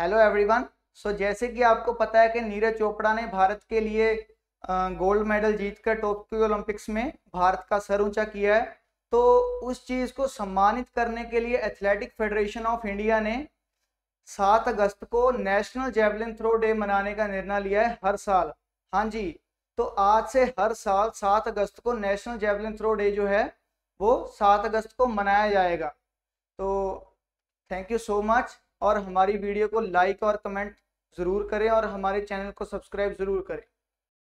hello everyone so जैसे कि आपको पता है कि नीरज चोपड़ा ने भारत के लिए गोल्ड मेडल जीतकर टोक्यो ओलंपिक्स में भारत का सर ऊंचा किया है तो उस चीज़ को सम्मानित करने के लिए एथलेटिक फेडरेशन ऑफ इंडिया ने सात अगस्त को नेशनल जेवलिन थ्रो डे मनाने का निर्णय लिया है हर साल हाँ जी तो आज से हर साल सात अगस्त को नेशनल जेवलिन थ्रो डे जो है वो सात अगस्त को मनाया जाएगा तो थैंक यू सो मच और हमारी वीडियो को लाइक और कमेंट ज़रूर करें और हमारे चैनल को सब्सक्राइब ज़रूर करें